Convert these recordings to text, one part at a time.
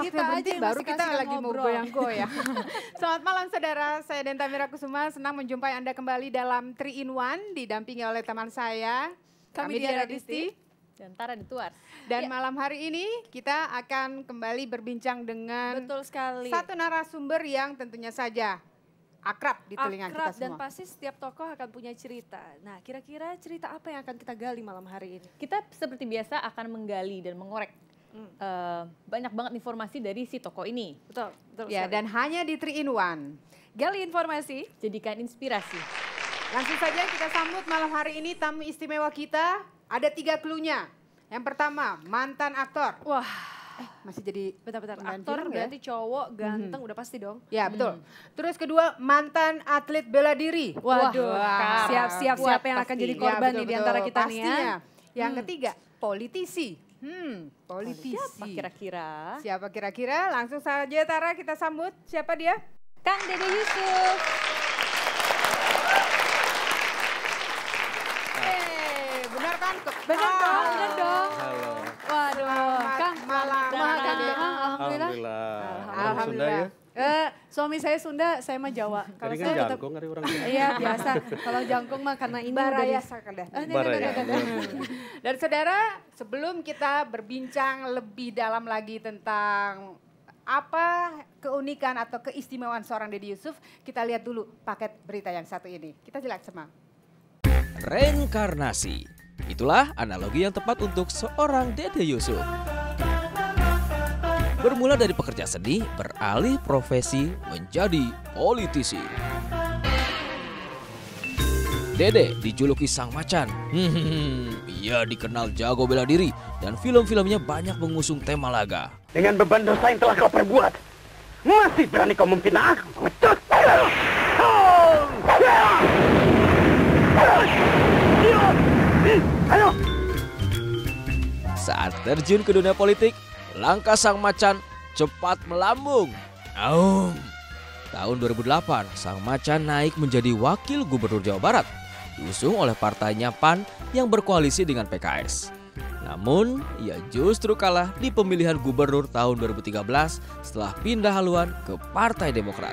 Kita aja yang masih baru kita lagi mau goyang-goyang. Selamat malam saudara, saya Denta Mira Kusuma. Senang menjumpai Anda kembali dalam 3 in 1 didampingi oleh teman saya. Kami, Kami Diana Disti. Dan Tara Dituar. Dan ya. malam hari ini kita akan kembali berbincang dengan Betul sekali. satu narasumber yang tentunya saja akrab di telinga akrab, kita semua. dan pasti setiap tokoh akan punya cerita. Nah, kira-kira cerita apa yang akan kita gali malam hari ini? Kita seperti biasa akan menggali dan mengorek hmm. uh, banyak banget informasi dari si toko ini. Betul, betul. Ya, dan hanya di 3 in 1. Gali informasi, jadikan inspirasi. Langsung saja kita sambut malam hari ini tamu istimewa kita. Ada tiga klunya. Yang pertama, mantan aktor. Wah, eh, masih jadi bentar-bentar aktor ya? berarti cowok mhm. ganteng hmm. udah pasti dong. Ya betul. Hmm. Terus kedua mantan atlet bela diri. Waduh, siap-siap siapa yang akan jadi ya, korban ya, betul, nih di antara kita Pastinya. nih ya. Yang hmm. ketiga politisi. Hmm, politisi. Siapa kira-kira? Siapa kira-kira? Langsung saja Tara kita sambut. Siapa dia? Kang Dede Yusuf. Nah. Eh, benar kan? Benar dong, benar dong. Halo. Waduh, Kang. Malam. Alhamdulillah. Alhamdulillah. Ya? Alhamdulillah. Alhamdulillah. Eh, suami saya Sunda, saya mah Jawa. Kalau kan saya tetap jangkung dari kan orang Iya, biasa. Kalau jangkung mah karena ini Baraya udah Baraya. Dan saudara, sebelum kita berbincang lebih dalam lagi tentang apa keunikan atau keistimewaan seorang Dedi Yusuf, kita lihat dulu paket berita yang satu ini. Kita jelak semang. Reinkarnasi. Itulah analogi yang tepat untuk seorang Dede Yusuf. Bermula dari pekerja seni, beralih profesi menjadi politisi. Dede dijuluki Sang Macan. Hmm, ia dikenal jago bela diri dan film-filmnya banyak mengusung tema laga. Dengan beban dosa yang telah kau perbuat, masih berani kau memfitnah aku, Saat terjun ke dunia politik, Langkah sang macan cepat melambung. Aum. Tahun 2008, sang macan naik menjadi wakil gubernur Jawa Barat. Diusung oleh partainya PAN yang berkoalisi dengan PKS. Namun, ia justru kalah di pemilihan gubernur tahun 2013 setelah pindah haluan ke Partai Demokrat.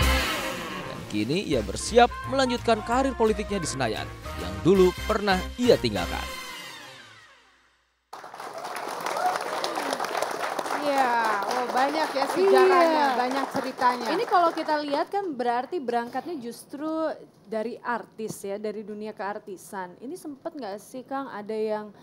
Dan kini ia bersiap melanjutkan karir politiknya di Senayan yang dulu pernah ia tinggalkan. Banyak ya iya. sejarahnya, iya. banyak ceritanya. Ini kalau kita lihat kan berarti berangkatnya justru dari artis ya, dari dunia keartisan. Ini sempet nggak sih Kang ada yang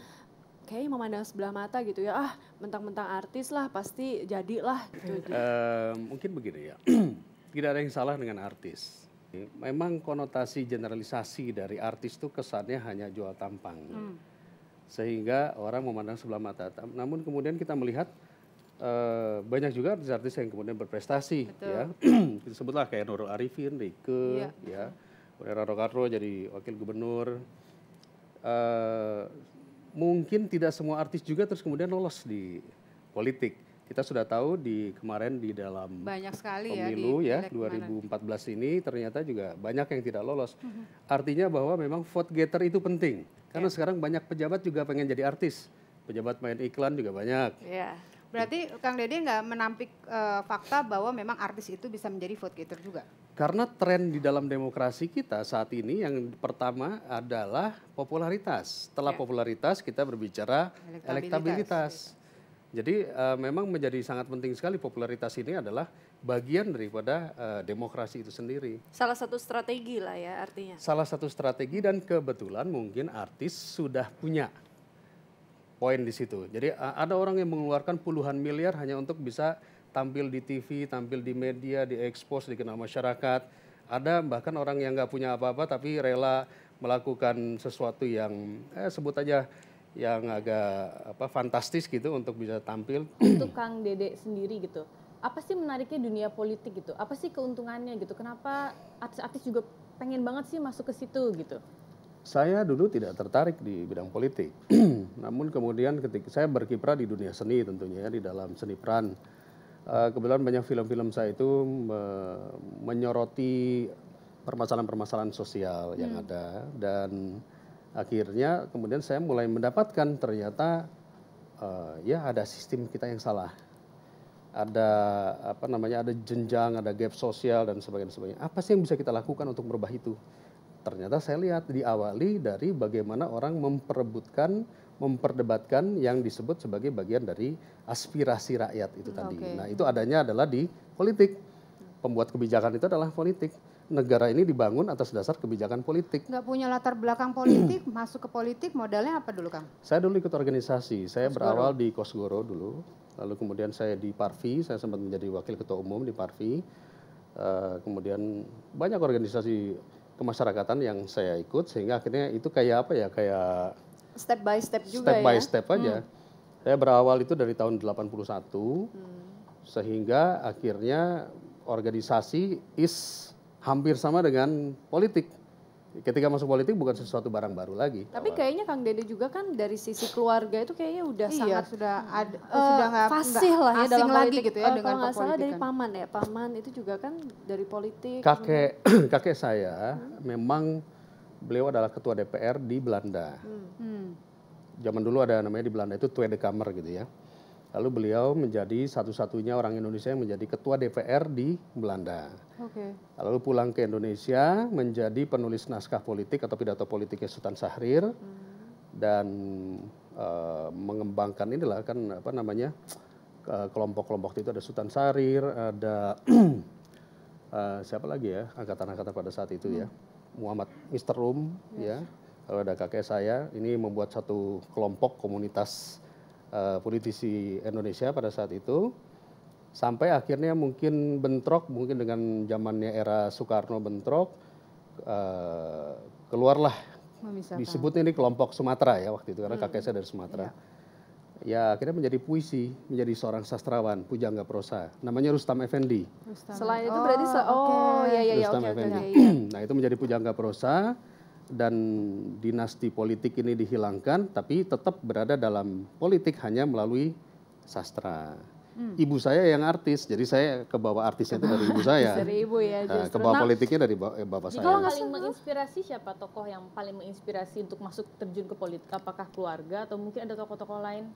kayak memandang sebelah mata gitu ya ah mentang-mentang artis lah pasti jadilah gitu. Uh, mungkin begini ya tidak ada yang salah dengan artis. Memang konotasi generalisasi dari artis itu kesannya hanya jual tampang. Hmm. Sehingga orang memandang sebelah mata. Namun kemudian kita melihat Eh, banyak juga artis-artis yang kemudian berprestasi Betul. ya disebutlah kayak Nurul Arifin, Rike, iya. ya, ya. Rano Karno jadi wakil gubernur. Uh, mungkin tidak semua artis juga terus kemudian lolos di politik. Kita sudah tahu di kemarin di dalam banyak sekali ya pemilu ya, di, ya 2014 kemarin. ini ternyata juga banyak yang tidak lolos. Mm -hmm. Artinya bahwa memang vote getter itu penting karena yeah. sekarang banyak pejabat juga pengen jadi artis. Pejabat main iklan juga banyak. Yeah Berarti Kang Dede nggak menampik uh, fakta bahwa memang artis itu bisa menjadi vote getter juga? Karena tren di dalam demokrasi kita saat ini yang pertama adalah popularitas. Setelah ya. popularitas kita berbicara elektabilitas. elektabilitas. Gitu. Jadi uh, memang menjadi sangat penting sekali popularitas ini adalah bagian daripada uh, demokrasi itu sendiri. Salah satu strategi lah ya artinya. Salah satu strategi dan kebetulan mungkin artis sudah punya poin di situ. Jadi ada orang yang mengeluarkan puluhan miliar hanya untuk bisa tampil di TV, tampil di media, diekspos, dikenal masyarakat. Ada bahkan orang yang nggak punya apa-apa tapi rela melakukan sesuatu yang eh, sebut aja yang agak apa fantastis gitu untuk bisa tampil. Untuk Kang Dedek sendiri gitu. Apa sih menariknya dunia politik gitu? Apa sih keuntungannya gitu? Kenapa artis-artis juga pengen banget sih masuk ke situ gitu? Saya dulu tidak tertarik di bidang politik, namun kemudian ketika saya berkiprah di dunia seni tentunya ya, di dalam seni peran. Eh, kebetulan banyak film-film saya itu me menyoroti permasalahan-permasalahan sosial hmm. yang ada dan akhirnya kemudian saya mulai mendapatkan ternyata uh, ya ada sistem kita yang salah ada apa namanya ada jenjang, ada gap sosial dan sebagainya. Apa sih yang bisa kita lakukan untuk merubah itu? ternyata saya lihat diawali dari bagaimana orang memperebutkan, memperdebatkan yang disebut sebagai bagian dari aspirasi rakyat itu hmm, tadi. Nah, itu adanya adalah di politik. Pembuat kebijakan itu adalah politik. Negara ini dibangun atas dasar kebijakan politik. Nggak punya latar belakang politik, masuk ke politik modalnya apa dulu, Kang? Saya dulu ikut organisasi. Saya Kosgoro. berawal di Kosgoro dulu. Lalu kemudian saya di Parvi, saya sempat menjadi wakil ketua umum di Parvi. Uh, kemudian banyak organisasi kemasyarakatan yang saya ikut sehingga akhirnya itu kayak apa ya kayak step by step juga step by ya? step aja. Hmm. Saya berawal itu dari tahun 81 hmm. sehingga akhirnya organisasi is hampir sama dengan politik ketika masuk politik bukan sesuatu barang baru lagi. Tapi awal. kayaknya Kang Dede juga kan dari sisi keluarga itu kayaknya udah iya, sangat sudah ad, uh, sudah nggak fasih lah ya dalam lagi gitu ya uh, dengan kalau salah dari paman ya, paman itu juga kan dari politik. Kakek kakek saya hmm. memang beliau adalah ketua DPR di Belanda. Hmm. Hmm. Zaman dulu ada namanya di Belanda itu Tweede Kamer gitu ya. Hmm Lalu beliau menjadi satu-satunya orang Indonesia yang menjadi ketua DPR di Belanda. Okay. Lalu pulang ke Indonesia menjadi penulis naskah politik atau pidato politiknya Sultan Sahrir hmm. dan uh, mengembangkan inilah kan apa namanya eh, kelompok-kelompok itu ada Sultan Sahrir, ada uh, siapa lagi ya angkatan-angkatan pada saat itu ya? hmm. ya Muhammad Mister Rum yes. ya. Lalu ada kakek saya ini membuat satu kelompok komunitas uh, politisi Indonesia pada saat itu sampai akhirnya mungkin bentrok mungkin dengan zamannya era Soekarno bentrok uh, keluarlah Memisahkan. disebut ini kelompok Sumatera ya waktu itu karena hmm. kakek saya dari Sumatera. Ya. ya akhirnya menjadi puisi, menjadi seorang sastrawan, pujangga prosa. Namanya Rustam Effendi. Rustam. Selain oh, itu berarti oh, okay. oh ya ya ya Rustam okay, Effendi. Okay, iya. nah, itu menjadi pujangga prosa dan dinasti politik ini dihilangkan, tapi tetap berada dalam politik hanya melalui sastra. Hmm. Ibu saya yang artis, jadi saya ke bawah artisnya itu dari ibu saya. dari ibu ya. Eh, nah, ke bawah politiknya dari eh, bapak, bapak saya. Kalau paling menginspirasi siapa tokoh yang paling menginspirasi untuk masuk terjun ke politik? Apakah keluarga atau mungkin ada tokoh-tokoh lain?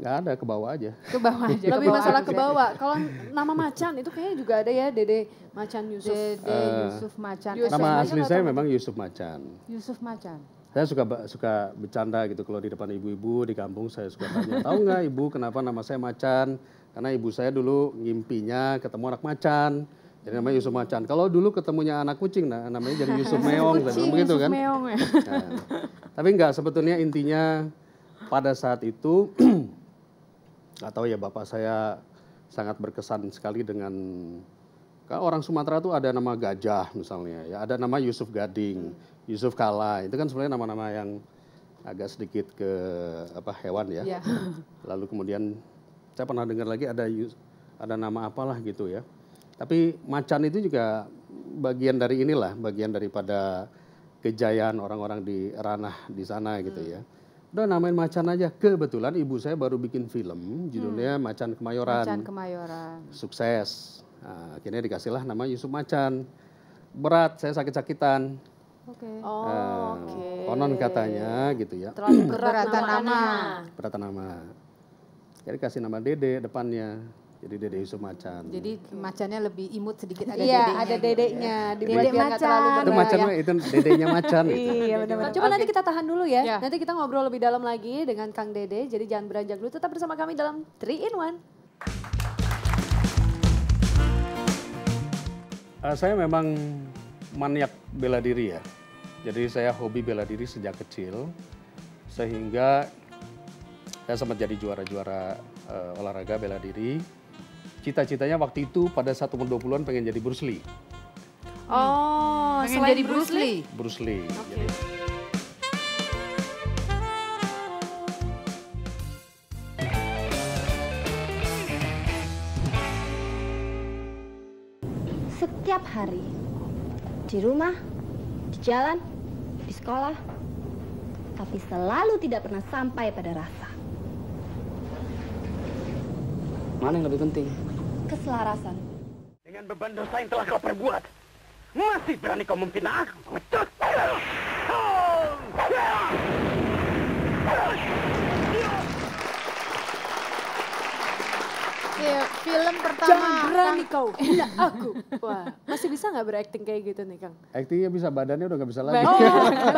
Gak ada, ke bawah aja. Ke bawah aja. Lebih bawah masalah ke bawah. Kalau nama macan itu kayaknya juga ada ya, Dede Macan Yusuf. Dede uh, Yusuf Macan. Yusuf nama macan asli saya memang Yusuf Macan. Yusuf Macan. Saya suka suka bercanda gitu kalau di depan ibu-ibu di kampung saya suka tanya, tahu nggak ibu kenapa nama saya Macan? Karena ibu saya dulu ngimpinya ketemu anak macan. Jadi namanya Yusuf Macan. Kalau dulu ketemunya anak kucing, nah, namanya jadi Yusuf Meong, kucing, begitu Yusuf kan? Meong ya. Nah, tapi enggak, sebetulnya intinya pada saat itu nggak tahu ya bapak saya sangat berkesan sekali dengan orang Sumatera itu ada nama gajah misalnya ya ada nama Yusuf Gading Yusuf Kala itu kan sebenarnya nama-nama yang agak sedikit ke apa hewan ya yeah. lalu kemudian saya pernah dengar lagi ada ada nama apalah gitu ya tapi macan itu juga bagian dari inilah bagian daripada kejayaan orang-orang di ranah di sana gitu hmm. ya udah namain macan aja. Kebetulan ibu saya baru bikin film judulnya hmm. Macan Kemayoran. Macan Kemayoran. Sukses. Nah, akhirnya dikasihlah nama Yusuf Macan. Berat, saya sakit-sakitan. Oke. Okay. Oh, uh, ah, okay. Konon katanya gitu ya. Terlalu berat nama. berat nama. Jadi kasih nama Dede depannya. Jadi dede Yusuf macan. Jadi macannya lebih imut sedikit iya, ada iya, ada dedeknya. Gitu. Dede, dede macan. Itu macannya itu dedeknya macan. gitu. Iya benar-benar. Coba okay. nanti kita tahan dulu ya. Yeah. Nanti kita ngobrol lebih dalam lagi dengan Kang Dede. Jadi jangan beranjak dulu. Tetap bersama kami dalam 3 in 1. Uh, eh, saya memang maniak bela diri ya. Jadi saya hobi bela diri sejak kecil. Sehingga saya sempat jadi juara-juara uh, olahraga bela diri cita-citanya waktu itu pada saat umur 20-an pengen jadi Bruce Lee. Oh, pengen selain jadi Bruce Lee? Bruce Lee. Okay. Jadi, setiap hari. Di rumah, di jalan, di sekolah. Tapi selalu tidak pernah sampai pada rasa. Mana yang lebih penting? keselarasan. Dengan beban dosa yang telah kau perbuat, masih berani kau memfitnah aku, pengecut! Ya, film pertama. Jangan berani kau gila iya, aku. Wah, masih bisa nggak berakting kayak gitu nih Kang? Aktingnya bisa, badannya udah nggak bisa lagi. Oh,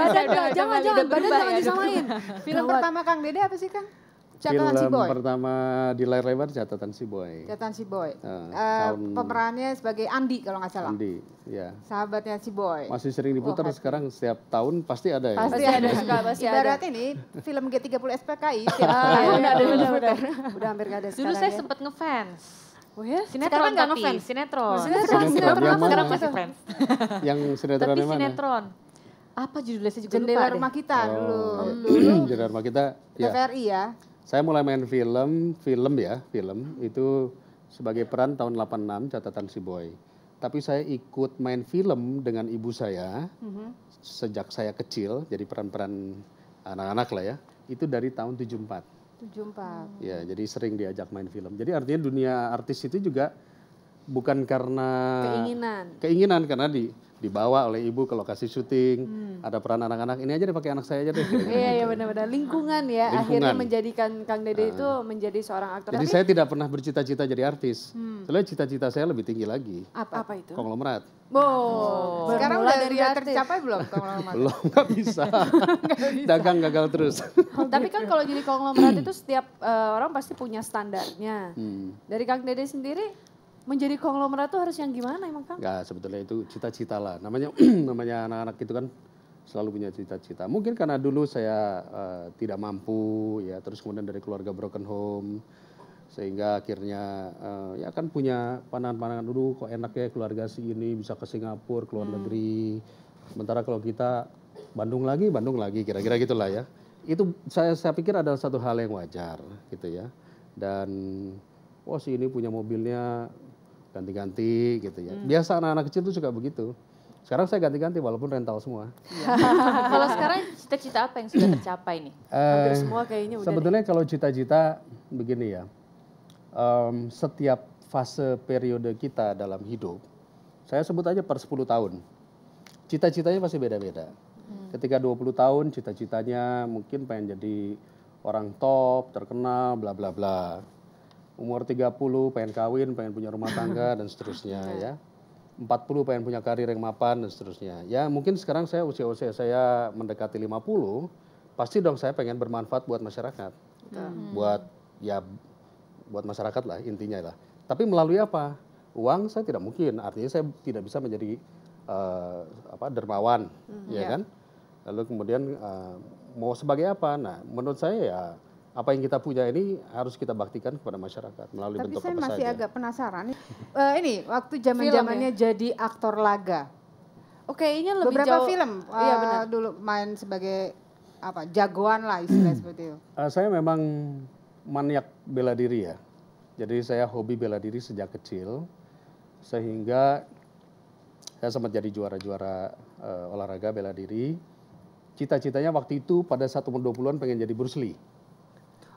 badannya, jangan, jangan, badan jangan ya. disamain. Film pertama Kang Dede apa sih Kang? Catatan film si Boy. pertama di layar lebar catatan si Boy. Catatan si Boy. Uh, uh, pemerannya sebagai Andi kalau nggak salah. Andi, ya. Sahabatnya si Boy. Masih sering diputar oh, sekarang setiap tahun pasti ada ya. Pasti ada suka pasti Ibarat ada. ini film G30 SPKI tiap ah, tahun ada iya, diputar. Udah hampir nggak ada Dulu saya ya. sempat ngefans. Oh ya? Sinetron kan nggak ngefans, oh, sinetron. Sinetron, sinetron, sinetron. sekarang masih fans Yang sinetron Tapi sinetron apa judulnya saya juga oh, Jendela Rumah Kita dulu. Dulu. Jendela Rumah Kita. TVRI ya. Saya mulai main film, film ya, film itu sebagai peran tahun 86 catatan si boy. Tapi saya ikut main film dengan ibu saya mm -hmm. sejak saya kecil, jadi peran-peran anak-anak lah ya. Itu dari tahun 74. 74. Ya, jadi sering diajak main film. Jadi artinya dunia artis itu juga bukan karena keinginan. Keinginan karena di dibawa oleh ibu ke lokasi syuting, hmm. ada peran anak-anak. Ini aja dipakai anak saya aja deh. iya, iya benar-benar lingkungan ya. Lingkungan. Akhirnya menjadikan Kang Dede uh, itu menjadi seorang aktor. Jadi Tapi... saya tidak pernah bercita-cita jadi artis. Hmm. Soalnya cita-cita saya lebih tinggi lagi. Apa, apa itu? Konglomerat. Oh, sekarang udah, dari udah tercapai belum konglomerat? belum, nggak bisa. Dagang gagal terus. Oh, Tapi kan gitu. kalau jadi konglomerat itu setiap uh, orang pasti punya standarnya. Hmm. Dari Kang Dede sendiri Menjadi konglomerat itu harus yang gimana emang Kang? Ya sebetulnya itu cita-cita lah. Namanya namanya anak-anak itu kan selalu punya cita-cita. Mungkin karena dulu saya uh, tidak mampu ya, terus kemudian dari keluarga broken home sehingga akhirnya uh, ya kan punya pandangan-pandangan dulu kok enak ya keluarga si ini bisa ke Singapura, keluar hmm. negeri. Sementara kalau kita Bandung lagi, Bandung lagi kira-kira gitulah ya. Itu saya saya pikir adalah satu hal yang wajar gitu ya. Dan oh si ini punya mobilnya ganti-ganti gitu ya. Hmm. Biasa anak-anak kecil tuh suka begitu. Sekarang saya ganti-ganti walaupun rental semua. Iya. kalau sekarang cita-cita apa yang sudah tercapai nih? Hampir eh, semua kayaknya udah. Sebetulnya deh. kalau cita-cita begini ya. Um, setiap fase periode kita dalam hidup, saya sebut aja per 10 tahun. Cita-citanya pasti beda-beda. Hmm. Ketika 20 tahun cita-citanya mungkin pengen jadi orang top, terkenal, bla bla bla umur 30 pengen kawin, pengen punya rumah tangga dan seterusnya iya. ya. 40 pengen punya karir yang mapan dan seterusnya. Ya mungkin sekarang saya usia-usia saya mendekati 50, pasti dong saya pengen bermanfaat buat masyarakat. Hmm. Buat ya buat masyarakat lah intinya lah. Tapi melalui apa? Uang saya tidak mungkin, artinya saya tidak bisa menjadi uh, apa dermawan, hmm. ya yeah. kan? Lalu kemudian uh, mau sebagai apa? Nah, menurut saya ya apa yang kita punya ini harus kita baktikan kepada masyarakat melalui Tapi bentuk apa saja. Tapi saya masih agak penasaran. uh, ini waktu zaman-zamannya ya? jadi aktor laga. Oke, oh, okay, ini lebih beberapa jauh. film uh, iya, eh, benar. dulu main sebagai apa jagoan lah istilah seperti itu. Uh, saya memang maniak bela diri ya. Jadi saya hobi bela diri sejak kecil sehingga saya sempat jadi juara-juara uh, olahraga bela diri. Cita-citanya waktu itu pada saat umur 20-an pengen jadi Bruce Lee.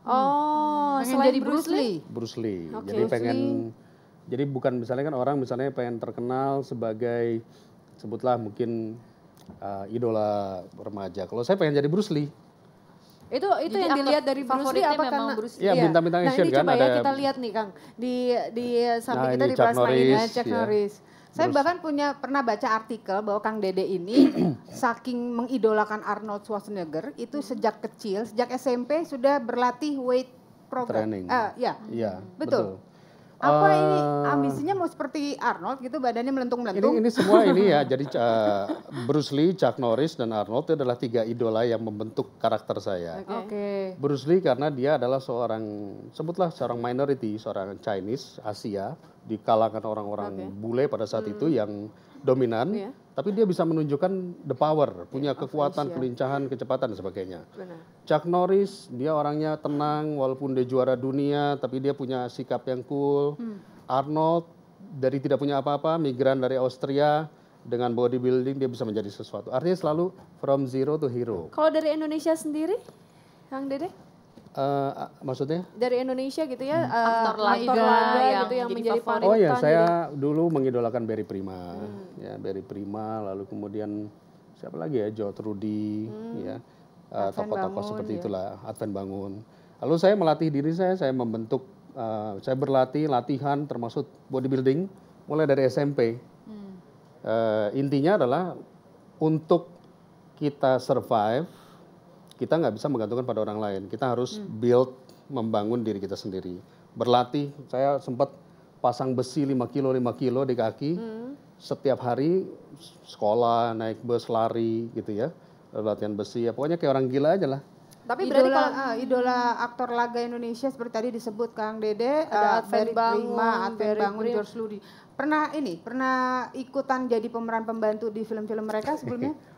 Hmm. Oh, pengen jadi Bruce Lee. Bruce Lee. Okay. Jadi pengen jadi bukan misalnya kan orang misalnya pengen terkenal sebagai sebutlah mungkin uh, idola remaja. Kalau saya pengen jadi Bruce Lee. Itu itu yang dilihat dari Bruce Lee apa karena Bruce Lee? Iya, ya, bintang-bintang Asian nah, ini kan coba ada. ya kita lihat nih Kang. Di di samping nah, kita di Plasma ini kan, Chuck Ya. Saya Terus. bahkan punya pernah baca artikel bahwa Kang Dede ini saking mengidolakan Arnold Schwarzenegger itu sejak kecil, sejak SMP sudah berlatih weight program. Training. Uh, ya. Ya. Betul. betul. Apa uh, ini eh, ambisinya mau seperti Arnold gitu badannya melentung-melentung? Ini, ini semua ini ya jadi uh, Bruce Lee, Chuck Norris dan Arnold itu adalah tiga idola yang membentuk karakter saya. Oke. Okay. Okay. Bruce Lee karena dia adalah seorang sebutlah seorang minority, seorang Chinese Asia di kalangan orang-orang okay. bule pada saat hmm. itu yang dominan. Yeah tapi dia bisa menunjukkan the power, punya yeah, kekuatan, iya. kelincahan, kecepatan dan sebagainya. Benar. Chuck Norris, dia orangnya tenang walaupun dia juara dunia, tapi dia punya sikap yang cool. Hmm. Arnold dari tidak punya apa-apa, migran dari Austria, dengan bodybuilding dia bisa menjadi sesuatu. Artinya selalu from zero to hero. Kalau dari Indonesia sendiri, Kang Dede? Uh, maksudnya? Dari Indonesia gitu ya, hmm. uh, aktor laga, yang gitu yang menjadi favorit. Oh iya, saya jadi... Gitu. dulu mengidolakan Barry Prima, hmm. ya Barry Prima, lalu kemudian siapa lagi ya, Joe Trudy, hmm. ya tokoh eh, tokoh-tokoh seperti ya. itulah, Advent Bangun. Lalu saya melatih diri saya, saya membentuk, uh, saya berlatih latihan termasuk bodybuilding mulai dari SMP. Hmm. Uh, intinya adalah untuk kita survive kita nggak bisa menggantungkan pada orang lain. Kita harus hmm. build, membangun diri kita sendiri. Berlatih, saya sempat pasang besi 5 kilo, 5 kilo di kaki. Hmm. Setiap hari sekolah, naik bus, lari gitu ya. Latihan besi, ya pokoknya kayak orang gila aja lah. Tapi idola, berarti kalau uh, idola aktor laga Indonesia seperti tadi disebut Kang Dede, ada uh, Advent Bangun, Bangun, George Ludi. Pernah ini, pernah ikutan jadi pemeran pembantu di film-film mereka sebelumnya?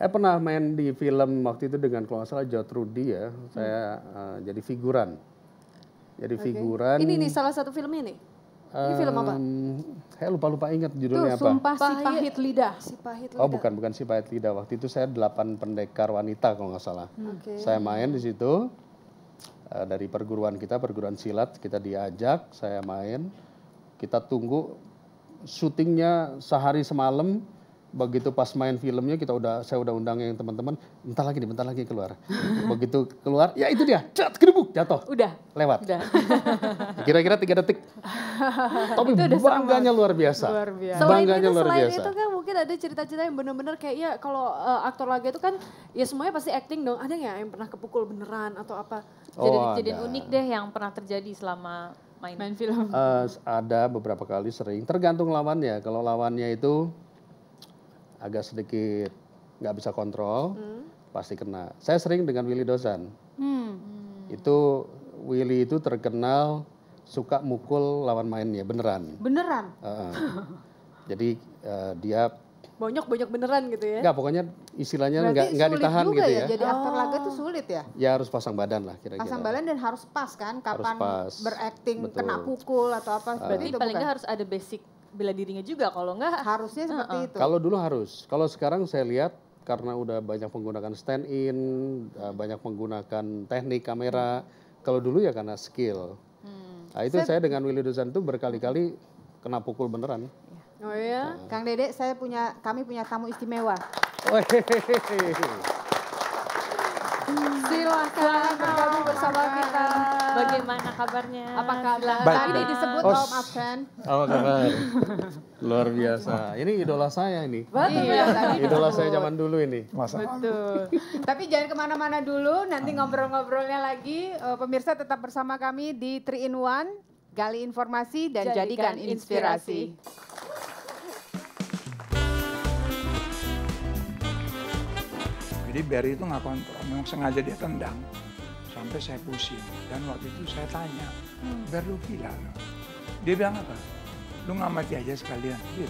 Saya pernah main di film waktu itu dengan kalau nggak salah Jod Rudy ya. Hmm. Saya uh, jadi figuran. Jadi okay. figuran. Ini nih salah satu film ini. ini film apa? Saya lupa-lupa ingat judulnya Tuh, sumpah apa. Sumpah si pahit lidah. Oh bukan, bukan si pahit lidah. Waktu itu saya delapan pendekar wanita kalau nggak salah. Hmm. Okay. Saya main di situ. Eh, dari perguruan kita, perguruan silat, kita diajak, saya main. Kita tunggu syutingnya sehari semalam begitu pas main filmnya kita udah saya udah undang yang teman-teman bentar lagi nih bentar lagi keluar begitu keluar ya itu dia cat kerubuk jatuh udah lewat kira-kira tiga detik tapi bangganya luar biasa, luar biasa. bangganya itu, luar selain biasa itu kan mungkin ada cerita-cerita yang benar-benar kayak ya kalau uh, aktor lagi itu kan ya semuanya pasti acting dong ada nggak yang pernah kepukul beneran atau apa oh, jadi jadi unik deh yang pernah terjadi selama main, main film uh, ada beberapa kali sering tergantung lawannya kalau lawannya itu agak sedikit nggak bisa kontrol, hmm. pasti kena. Saya sering dengan Willy Dozan. Hmm. hmm. Itu Willy itu terkenal suka mukul lawan mainnya beneran. Beneran. Uh Jadi uh, dia banyak banyak beneran gitu ya? Enggak, pokoknya istilahnya nggak nggak ditahan gitu ya. ya. Jadi oh. aktor laga itu sulit ya? Ya harus pasang badan lah kira-kira. Pasang badan dan harus pas kan, kapan berakting kena pukul atau apa? Ah. Berarti paling harus ada basic bela dirinya juga kalau enggak harusnya seperti uh -uh. itu. Kalau dulu harus. Kalau sekarang saya lihat karena udah banyak menggunakan stand in, eh, banyak menggunakan teknik kamera. Kalau dulu ya karena skill. Hmm. Nah, itu saya, saya dengan Willy Dozan itu berkali-kali kena pukul beneran. Oh iya. Nah. Kang Dedek saya punya kami punya tamu istimewa. Oh, hehehe. Silahkan bergabung bersama kita. Bagaimana kabarnya? Apa kabar? Tadi disebut oh, Om afan. Apa kabar? Luar biasa. Ini idola saya ini. Betul. Iya, idola saya zaman dulu ini. Masa? Betul. Tapi jangan kemana-mana dulu. Nanti ngobrol-ngobrolnya lagi. Eh, pemirsa tetap bersama kami di 3 in 1. Gali informasi dan jadikan, jadikan inspirasi. inspirasi. Jadi Barry itu nggak kontrol, memang sengaja dia tendang sampai saya pusing. Dan waktu itu saya tanya, hmm, Barry lu gila lo. Dia bilang apa? Lu nggak mati aja sekalian. Gitu.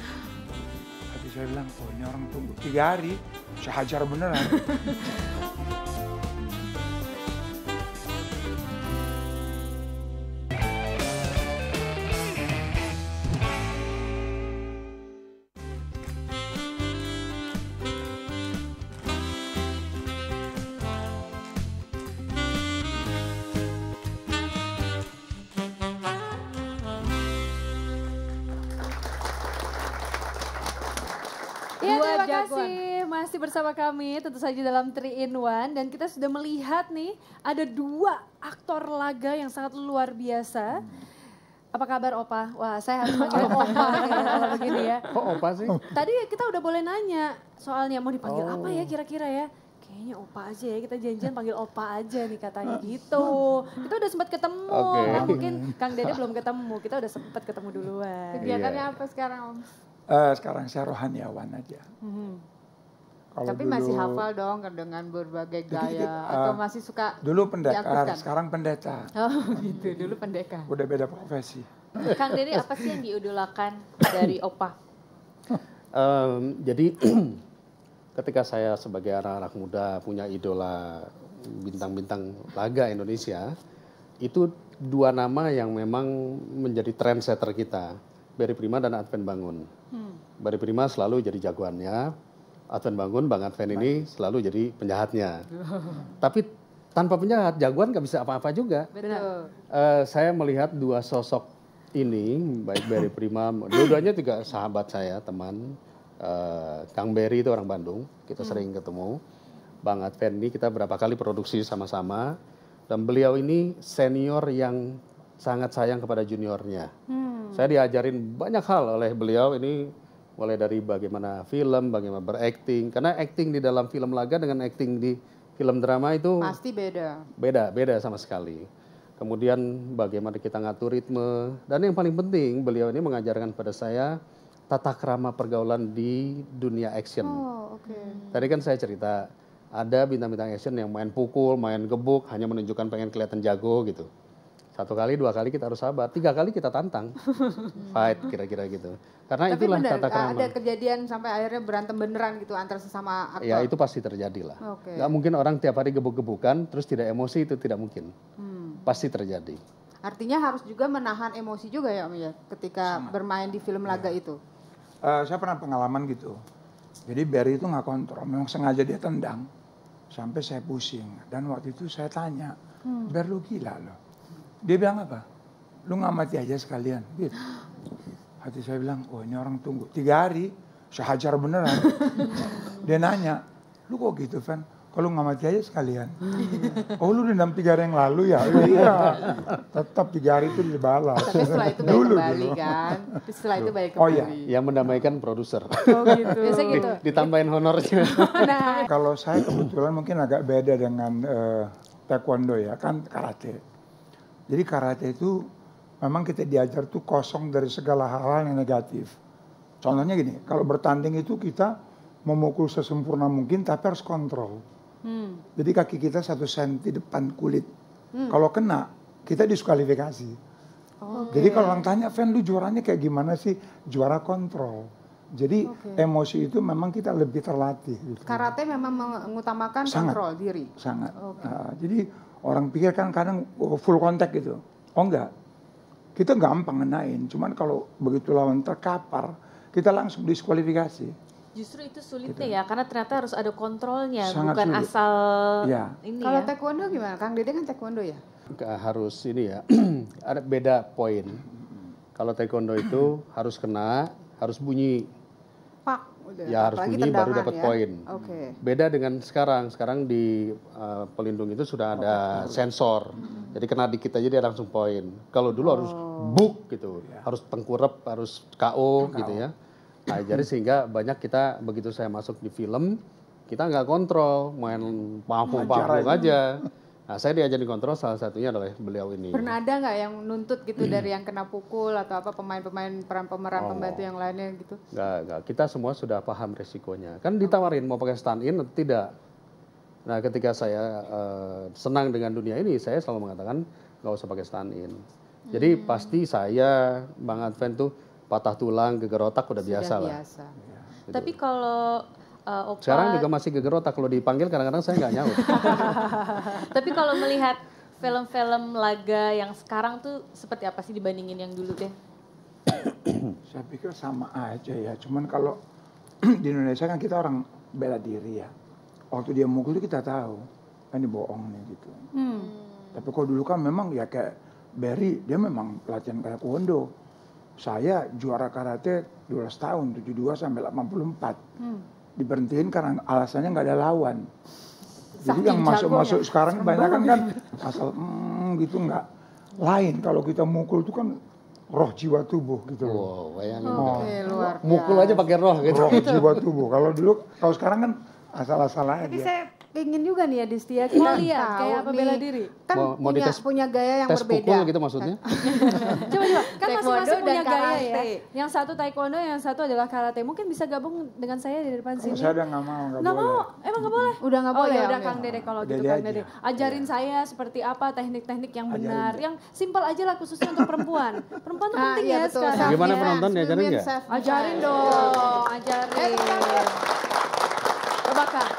Tapi saya bilang, oh ini orang tunggu. Tiga hari, saya hajar beneran. masih bersama kami tentu saja dalam 3 in 1 dan kita sudah melihat nih ada dua aktor laga yang sangat luar biasa. Apa kabar Opa? Wah saya harus panggil Opa kalau begini ya. Kok Opa sih? Tadi kita udah boleh nanya soalnya mau dipanggil oh. apa ya oh. kira-kira ya. Kayaknya Opa aja ya, kita janjian panggil Opa aja nih katanya gitu. Kita udah sempat ketemu, okay. nah, mungkin Kang Dede belum ketemu, kita udah sempat ketemu duluan. Kegiatannya yeah. apa sekarang Om? Uh, sekarang saya rohaniawan aja. Mm -hmm kalau Tapi dulu, masih hafal dong kan dengan berbagai gaya uh, atau ah, masih suka Dulu pendekar, sekarang pendeta. Oh gitu, dulu pendekar. Udah beda profesi. Kang Diri apa sih yang diudulakan dari Opa? Um, jadi ketika saya sebagai anak-anak muda punya idola bintang-bintang laga Indonesia, itu dua nama yang memang menjadi trendsetter kita, Barry Prima dan Advent Bangun. Hmm. Barry Prima selalu jadi jagoannya, Advan Bangun, Bang Advan ini selalu jadi penjahatnya. Tapi tanpa penjahat, jagoan gak bisa apa-apa juga. Betul. Uh, saya melihat dua sosok ini, baik Barry Prima, dua-duanya juga sahabat saya, teman. Uh, Kang Berry itu orang Bandung, kita hmm. sering ketemu. Bang Advent ini kita berapa kali produksi sama-sama. Dan beliau ini senior yang sangat sayang kepada juniornya. Hmm. Saya diajarin banyak hal oleh beliau ini mulai dari bagaimana film, bagaimana berakting. Karena akting di dalam film laga dengan akting di film drama itu pasti beda. Beda, beda sama sekali. Kemudian bagaimana kita ngatur ritme dan yang paling penting beliau ini mengajarkan pada saya tata krama pergaulan di dunia action. Oh, okay. Tadi kan saya cerita ada bintang-bintang action yang main pukul, main gebuk hanya menunjukkan pengen kelihatan jago gitu satu kali dua kali kita harus sabar tiga kali kita tantang fight kira-kira gitu karena Tapi itulah bener, tata kerama ah, ada kejadian sampai akhirnya berantem beneran gitu antar sesama aktor ya itu pasti terjadi lah okay. nggak mungkin orang tiap hari gebuk-gebukan terus tidak emosi itu tidak mungkin hmm. pasti terjadi artinya harus juga menahan emosi juga ya om ya ketika Sama. bermain di film laga ya. itu uh, saya pernah pengalaman gitu jadi Barry itu nggak kontrol memang sengaja dia tendang sampai saya pusing dan waktu itu saya tanya hmm. Barry lu gila loh dia bilang apa? Lu ngamati aja sekalian. Gitu. Hati saya bilang, oh ini orang tunggu. Tiga hari, saya hajar beneran. Dia nanya, lu kok gitu, Van? Kalau nggak mati aja sekalian. Oh lu dendam tiga hari yang lalu ya? Oh, iya. Tetap tiga hari itu dibalas. Tapi setelah itu dulu, kembali dulu. kan? Setelah itu balik kembali. Oh iya. Yang mendamaikan produser. Oh gitu. Biasanya gitu. Di, ditambahin honornya. nah. Kalau saya kebetulan mungkin agak beda dengan uh, taekwondo ya. Kan karate. Jadi karate itu memang kita diajar tuh kosong dari segala hal-hal yang negatif. Contohnya gini, kalau bertanding itu kita memukul sesempurna mungkin tapi harus kontrol. Hmm. Jadi kaki kita satu senti depan kulit. Hmm. Kalau kena, kita diskualifikasi. Oh, Jadi kalau orang tanya, fan lu juaranya kayak gimana sih? Juara kontrol. Jadi okay. emosi itu memang kita lebih terlatih. Gitu. Karate memang mengutamakan sangat, kontrol diri. Sangat. Okay. Uh, jadi Orang pikir kan kadang oh, full kontak gitu. Oh enggak. Kita gampang ngenain. Cuman kalau begitu lawan terkapar, kita langsung diskualifikasi. Justru itu sulitnya gitu. ya, karena ternyata harus ada kontrolnya, Sangat bukan sulit. asal ya. ini Kalau ya. taekwondo gimana? Kang Dede kan taekwondo ya? Harus ini ya, ada beda poin. Kalau taekwondo itu harus kena, harus bunyi Udah. ya harus Apalagi bunyi baru dapat ya? poin. Okay. Beda dengan sekarang. Sekarang di uh, pelindung itu sudah oh, ada okay. sensor. Hmm. Jadi kena dikit aja dia langsung poin. Kalau dulu oh. harus book gitu, ya. harus tengkurep, harus KO, ya, gitu ya. Nah, jadi sehingga banyak kita begitu saya masuk di film kita nggak kontrol main pampu pampung aja. Nah, saya diajari kontrol salah satunya adalah beliau ini. Pernah ada nggak yang nuntut gitu dari yang kena pukul atau apa pemain-pemain peran pemeran oh, pembantu yang lainnya gitu? Nggak, nggak. Kita semua sudah paham resikonya. Kan ditawarin mau pakai stand in atau tidak. Nah, ketika saya uh, senang dengan dunia ini, saya selalu mengatakan nggak usah pakai stand in. Jadi hmm. pasti saya Bang Advent tuh patah tulang, gegerotak udah Sudah biasa, biasa. lah. Ya, gitu. Tapi kalau uh, eh, opa. Sekarang juga masih geger otak kalau dipanggil kadang-kadang saya nggak nyaut. Tapi kalau melihat film-film laga yang sekarang tuh seperti apa sih dibandingin yang dulu deh? saya pikir sama aja ya. Cuman kalau di Indonesia kan kita orang bela diri ya. Waktu dia mukul kita tahu kan bohong nih gitu. Hmm. Tapi kalau dulu kan memang ya kayak Barry dia memang pelatihan kayak kondo. Saya juara karate 12 tahun, 72 sampai 84. Hmm diberhentiin karena alasannya nggak ada lawan. Jadi yang masuk-masuk ya? sekarang banyak kan kan asal mm, gitu nggak lain kalau kita mukul itu kan roh jiwa tubuh gitu loh. Wow, Oh, okay, luar Mukul aja pakai roh gitu. Roh jiwa tubuh. Kalau dulu kalau sekarang kan asal-asalan Tapi saya ingin juga nih ya Distia kita lihat iya. kayak apa bela diri. Kan mau, mau punya, punya gaya yang tes berbeda. Pukul gitu maksudnya. coba coba kan masing-masing punya gaya ya. Yang satu taekwondo, yang satu adalah karate. Mungkin bisa gabung dengan saya di depan sini. saya udah nggak mau, nggak boleh. mau, emang nggak boleh. Udah nggak oh, ya boleh. Oh udah Kang Dede kalau gitu Kang Dede. Ajarin iya. saya seperti apa teknik-teknik yang benar, yang simpel aja lah khususnya untuk perempuan. Perempuan tuh ah, penting iya, ya sekarang. Gimana penonton diajarin gak? Ajarin dong, ajarin terbakar.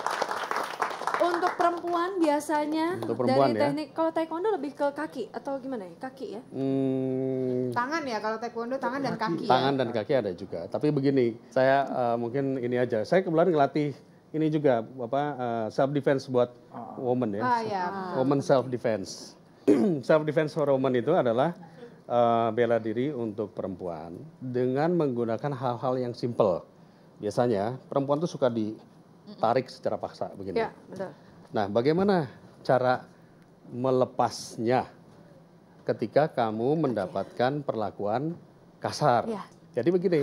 Untuk perempuan biasanya Untuk perempuan dari ya. teknik kalau taekwondo lebih ke kaki atau gimana ya? Kaki ya? Hmm, tangan ya kalau taekwondo tangan dan kaki. Ya. Tangan ya? dan kaki ada juga. Tapi begini, saya uh, mungkin ini aja. Saya kebetulan ngelatih ini juga apa uh, eh, self defense buat woman ya. Ah, ya. Woman self defense. self defense for woman itu adalah uh, bela diri untuk perempuan dengan menggunakan hal-hal yang simple. Biasanya perempuan tuh suka di tarik secara paksa begini. Ya, Nah, bagaimana cara melepasnya ketika kamu mendapatkan perlakuan kasar? Ya. Jadi begini,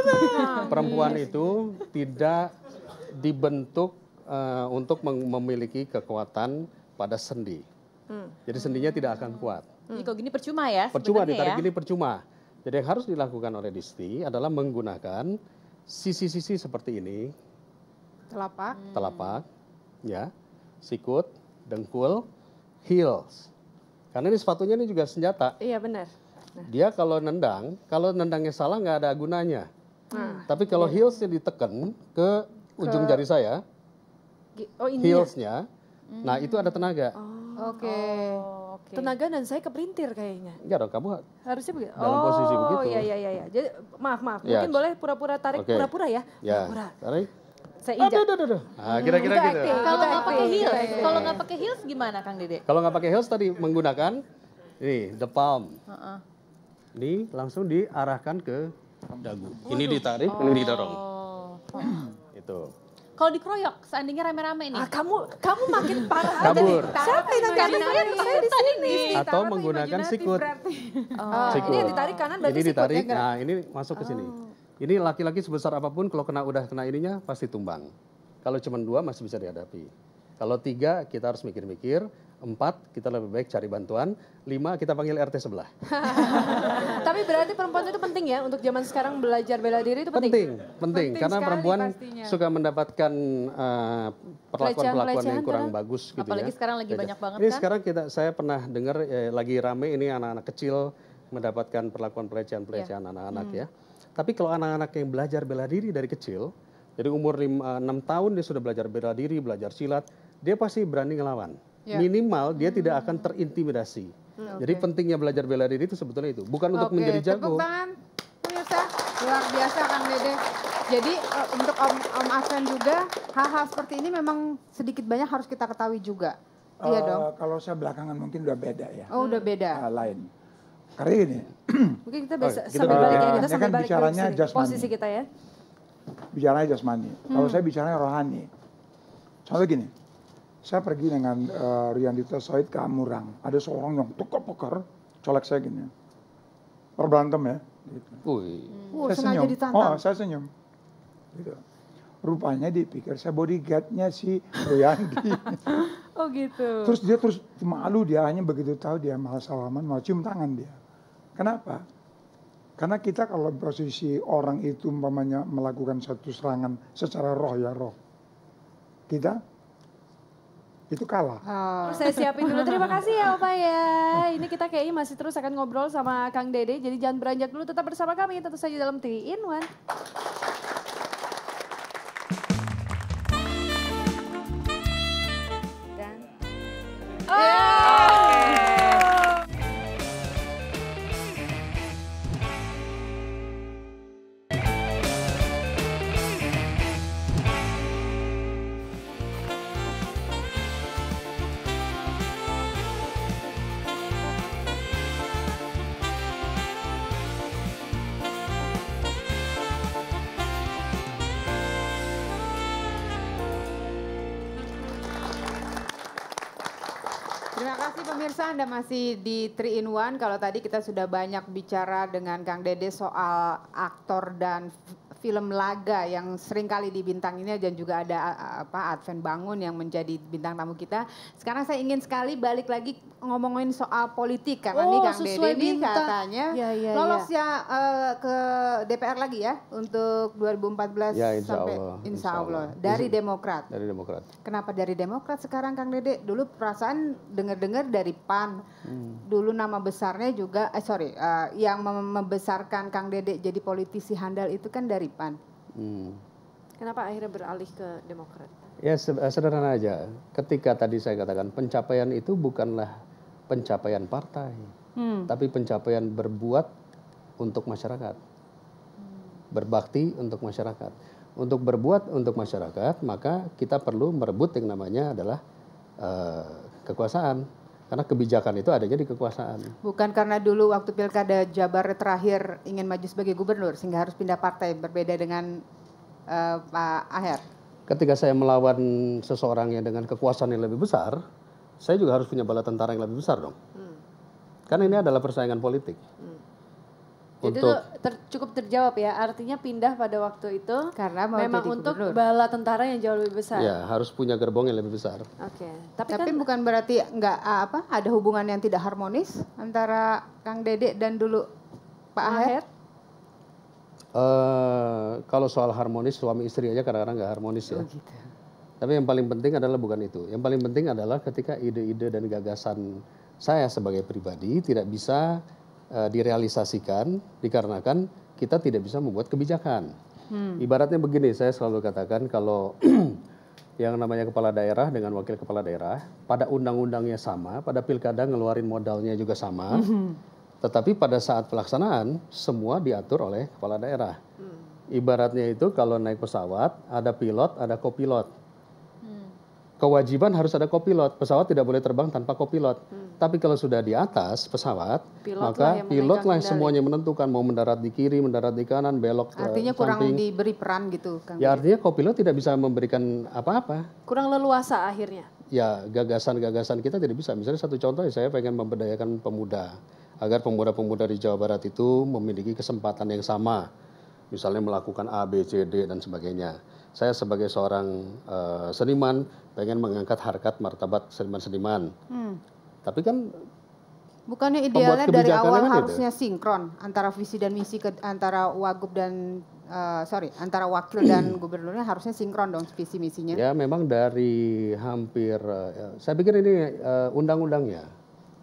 perempuan itu tidak dibentuk uh, untuk memiliki kekuatan pada sendi. Hmm. Jadi sendinya tidak akan kuat. Jadi kalau gini percuma ya? Percuma, ditarik ya? gini percuma. Jadi yang harus dilakukan oleh Disti adalah menggunakan sisi-sisi seperti ini telapak, hmm. telapak, ya, sikut, dengkul, heels. Karena ini sepatunya ini juga senjata. Iya benar. Nah. Dia kalau nendang, kalau nendangnya salah nggak ada gunanya. hmm. Tapi kalau iya. heelsnya diteken ke ujung ke... jari saya, oh, ini ya? heelsnya, ya? nah itu ada tenaga. Oh, Oke. Okay. Oh okay. tenaga dan saya keprintir kayaknya. Enggak dong, kamu harusnya begitu. Dalam oh, posisi begitu. Oh, iya iya iya. iya. Jadi maaf maaf, yes. Iya. mungkin boleh pura-pura tarik pura-pura okay. Ya. ya. Pura-pura. Yeah. Tarik saya injak. Aduh, oh, aduh, aduh. Nah, kira-kira gitu. Kalau nggak pakai heels, iya, iya, iya. kalau nggak pakai heels gimana Kang Dede? Kalau nggak pakai heels tadi menggunakan ini the palm. uh Ini langsung diarahkan ke dagu. Ini ditarik, ini oh. didorong. Oh. Itu. Kalau dikeroyok, seandainya rame-rame nih. Ah, kamu kamu makin parah Kabur. Siapa yang saya di sini. Atau menggunakan sikut. Oh. sikut. Ah, ini yang ditarik kanan berarti ditarik, nah ini masuk ke sini. Oh. Ini laki-laki sebesar apapun kalau kena udah kena ininya pasti tumbang. Kalau cuma dua masih bisa dihadapi. Kalau tiga kita harus mikir-mikir. Empat kita lebih baik cari bantuan. Lima kita panggil RT sebelah. Tapi berarti perempuan itu penting ya untuk zaman sekarang belajar bela diri itu penting. Penting, penting. penting karena perempuan pastinya. suka mendapatkan uh, perlakuan-perlakuan yang kurang karena, bagus gitu apalagi ya. Apalagi sekarang lagi iya, iya. banyak banget ini kan. sekarang kita saya pernah dengar eh, lagi rame ini anak-anak kecil mendapatkan perlakuan pelecehan-pelecehan iya. anak-anak ya. hmm. ya tapi kalau anak-anak yang belajar bela diri dari kecil, jadi umur 5, 6 eh, tahun dia sudah belajar bela diri, belajar silat, dia pasti berani ngelawan. Ya. Minimal dia hmm. tidak akan terintimidasi. Hmm, okay. Jadi pentingnya belajar bela diri itu sebetulnya itu, bukan untuk okay. menjadi jago. Tepuk tangan, pemirsa. Luar biasa Kang Dede. Jadi uh, untuk Om, Om Aven juga hal-hal seperti ini memang sedikit banyak harus kita ketahui juga. Uh, iya eh, dong. Kalau saya belakangan mungkin udah beda ya. Oh, udah beda. Uh, lain. Karena ini Mungkin kita bisa oh, sambil balik ya, kita sambil kan balik bicaranya ke posisi kita ya. Bicaranya jasmani. Hmm. Kalau saya bicaranya rohani. Contoh gini. Saya pergi dengan uh, Dita Said ke Amurang. Ada seorang yang tukar poker colek saya gini. Perberantem ya. Gitu. Hmm. Oh, saya senyum. Oh, saya senyum. Gitu. Rupanya dipikir saya bodyguardnya si Royandi. oh gitu. Terus dia terus malu dia hanya begitu tahu dia malah salaman, mau cium tangan dia. Kenapa? Karena kita kalau posisi orang itu umpamanya melakukan satu serangan secara roh ya roh. Kita itu kalah. Oh. saya siapin dulu. Terima kasih ya Opa ya. Ini kita kayaknya masih terus akan ngobrol sama Kang Dede. Jadi jangan beranjak dulu. Tetap bersama kami tentu saja dalam 3 in 1. Oh. pemirsa Anda masih di 3 in 1 kalau tadi kita sudah banyak bicara dengan Kang Dede soal aktor dan film laga yang sering kali ini dan juga ada apa Advent Bangun yang menjadi bintang tamu kita. Sekarang saya ingin sekali balik lagi ngomongin soal politik karena oh, nih Kang Dede ini katanya ya, ya, ya, lolos ya, ya uh, ke DPR lagi ya untuk 2014 ya, insya sampai Allah. Insya, Allah. Allah dari insya, Demokrat. Dari Demokrat. Kenapa dari Demokrat sekarang Kang Dede? Dulu perasaan dengar-dengar dari PAN. Hmm. Dulu nama besarnya juga eh sorry uh, yang membesarkan Kang Dede jadi politisi handal itu kan dari PAN? Hmm. Kenapa akhirnya beralih ke Demokrat? Ya eh, sederhana aja. Ketika tadi saya katakan pencapaian itu bukanlah pencapaian partai, hmm. tapi pencapaian berbuat untuk masyarakat, hmm. berbakti untuk masyarakat. Untuk berbuat untuk masyarakat, maka kita perlu merebut yang namanya adalah uh, kekuasaan karena kebijakan itu adanya di kekuasaan. Bukan karena dulu waktu pilkada Jabar terakhir ingin maju sebagai gubernur sehingga harus pindah partai berbeda dengan uh, Pak Aher. Ketika saya melawan seseorang yang dengan kekuasaan yang lebih besar, saya juga harus punya bala tentara yang lebih besar dong. Hmm. Karena ini adalah persaingan politik. Hmm untuk itu ter, cukup terjawab ya. Artinya pindah pada waktu itu karena mau memang jadi untuk bala tentara yang jauh lebih besar. Ya, harus punya gerbong yang lebih besar. Oke. Okay. Tapi, Tapi kan, kan, bukan berarti nggak ah, apa ada hubungan yang tidak harmonis antara Kang Dedek dan dulu Pak Aher? Uh, kalau soal harmonis suami istri aja kadang-kadang nggak harmonis ya. Oh gitu. Tapi yang paling penting adalah bukan itu. Yang paling penting adalah ketika ide-ide dan gagasan saya sebagai pribadi tidak bisa Eh, direalisasikan dikarenakan kita tidak bisa membuat kebijakan. Hmm. Ibaratnya begini, saya selalu katakan kalau yang namanya kepala daerah dengan wakil kepala daerah, pada undang-undangnya sama, pada pilkada ngeluarin modalnya juga sama, hmm. tetapi pada saat pelaksanaan semua diatur oleh kepala daerah. Hmm. Ibaratnya itu kalau naik pesawat ada pilot, ada kopilot. Hmm. Kewajiban harus ada kopilot, pesawat tidak boleh terbang tanpa kopilot. Hmm tapi kalau sudah di atas pesawat, pilot maka pilot lain yang semuanya menentukan mau mendarat di kiri, mendarat di kanan, belok Artinya uh, kurang samping. diberi peran gitu, Kang. Ya artinya kopilot tidak bisa memberikan apa-apa. Kurang leluasa akhirnya. Ya, gagasan-gagasan kita tidak bisa. Misalnya satu contoh saya pengen memberdayakan pemuda agar pemuda-pemuda di Jawa Barat itu memiliki kesempatan yang sama. Misalnya melakukan A, B, C, D dan sebagainya saya sebagai seorang uh, seniman pengen mengangkat harkat martabat seniman-seniman. Hmm. Tapi kan Bukannya idealnya dari awal kan harusnya itu. sinkron antara visi dan misi ke, antara wagub dan uh, sorry antara wakil dan gubernurnya harusnya sinkron dong visi misinya. Ya memang dari hampir uh, saya pikir ini uh, eh, undang-undangnya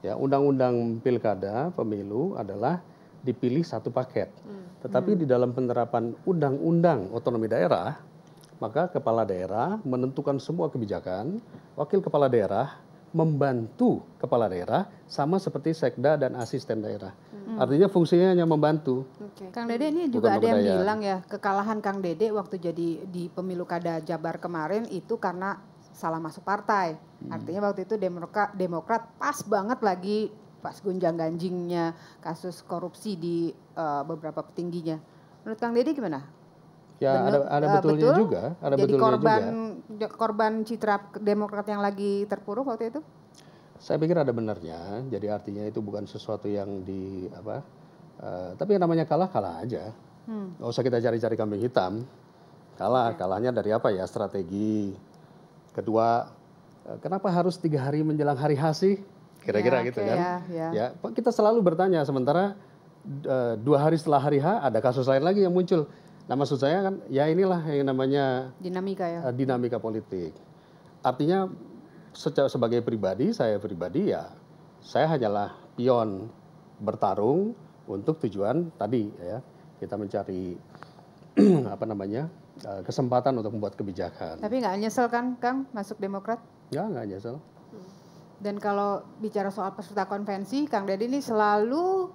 ya undang-undang pilkada pemilu adalah dipilih satu paket. Hmm. Tetapi hmm. di dalam penerapan undang-undang otonomi daerah maka kepala daerah menentukan semua kebijakan, wakil kepala daerah membantu kepala daerah sama seperti sekda dan asisten daerah. Hmm. Artinya fungsinya hanya membantu. Okay. Kang Dede ini juga ada yang bilang ya kekalahan Kang Dede waktu jadi di pemilu kada Jabar kemarin itu karena salah masuk partai. Hmm. Artinya waktu itu Demokrat, Demokrat pas banget lagi pas gonjang ganjingnya kasus korupsi di uh, beberapa petingginya. Menurut Kang Dede gimana? Ya Benuk, ada ada eh, betulnya betul. juga, ada Jadi betulnya korban, juga. Ya, korban citra Demokrat yang lagi terpuruk waktu itu? Saya pikir ada benarnya. Jadi artinya itu bukan sesuatu yang di apa? Uh, tapi yang namanya kalah kalah aja. Hmm. Gak usah kita cari-cari kambing hitam. Kalah, okay. kalahnya dari apa ya? Strategi. Kedua, eh, kenapa harus tiga hari menjelang hari H sih? Kira-kira ya, gitu kan? Ya, ya. ya, kita selalu bertanya. Sementara dua hari setelah hari H ada kasus lain lagi yang muncul Nah maksud saya kan ya inilah yang namanya dinamika ya. Eh, dinamika politik. Artinya secara sebagai pribadi saya pribadi ya saya hanyalah pion bertarung untuk tujuan tadi ya kita mencari apa namanya eh, kesempatan untuk membuat kebijakan. Tapi nggak nyesel kan Kang masuk Demokrat? Ya nggak nyesel. Dan kalau bicara soal peserta konvensi, Kang Deddy ini selalu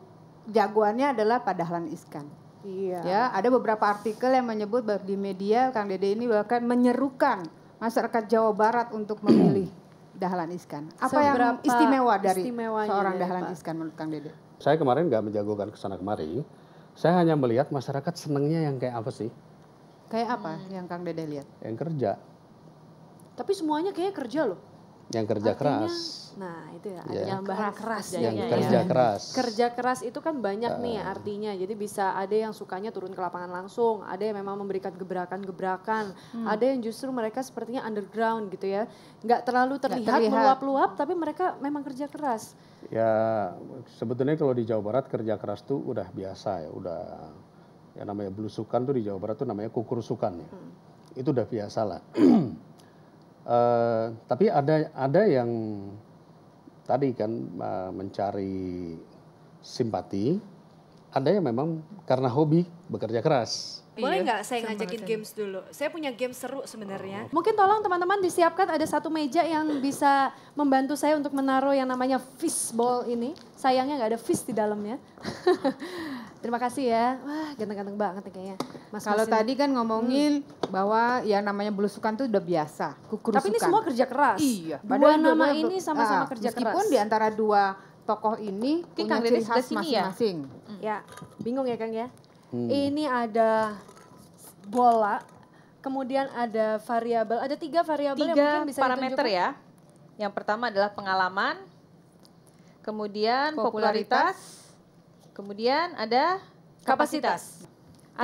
jagoannya adalah pada Dahlan Iskan. Iya. Ya, ada beberapa artikel yang menyebut bahwa di media Kang Dede ini bahkan menyerukan masyarakat Jawa Barat untuk memilih Dahlan Iskan. Apa Seberapa yang istimewa dari seorang Dahlan Pak. Iskan menurut Kang Dede? Saya kemarin nggak menjagokan ke sana kemari. Saya hanya melihat masyarakat senengnya yang kayak apa sih? Kayak apa hmm. yang Kang Dede lihat? Yang kerja. Tapi semuanya kayak kerja loh yang kerja Artinya, keras. Nah, itu ya, ya. yang bahas keras yang ya, kerja ya. keras. Kerja keras itu kan banyak uh. nih artinya. Jadi bisa ada yang sukanya turun ke lapangan langsung, ada yang memang memberikan gebrakan-gebrakan, hmm. ada yang justru mereka sepertinya underground gitu ya. nggak terlalu terlihat, terlihat. meluap-luap tapi mereka memang kerja keras. Ya, sebetulnya kalau di Jawa Barat kerja keras tuh udah biasa ya, udah ya namanya belusukan tuh di Jawa Barat tuh namanya sukan ya. Hmm. Itu udah biasa lah. Uh, tapi ada ada yang tadi kan uh, mencari simpati, ada yang memang karena hobi bekerja keras. Iya, Boleh nggak saya ngajakin games dulu? Saya punya game seru sebenarnya. Oh. Mungkin tolong teman-teman disiapkan ada satu meja yang bisa membantu saya untuk menaruh yang namanya fishball ini. Sayangnya nggak ada fish di dalamnya. Terima kasih ya. Wah, ganteng-ganteng banget nih kayaknya. Mas Kalau tadi kan ngomongin hmm. bahwa ya namanya belusukan tuh udah biasa, kukurusukan. Tapi ini semua kerja keras. Iya. Dua nama dua, ini sama-sama uh, kerja meskipun keras. Meskipun di antara dua tokoh ini King punya ciri khas ya? masing-masing. Ya? ya, bingung ya Kang ya. Hmm. Ini ada bola, kemudian ada variabel, ada tiga variabel yang mungkin bisa parameter ditunjukkan. ya. Yang pertama adalah pengalaman, kemudian popularitas, popularitas Kemudian ada kapasitas. kapasitas.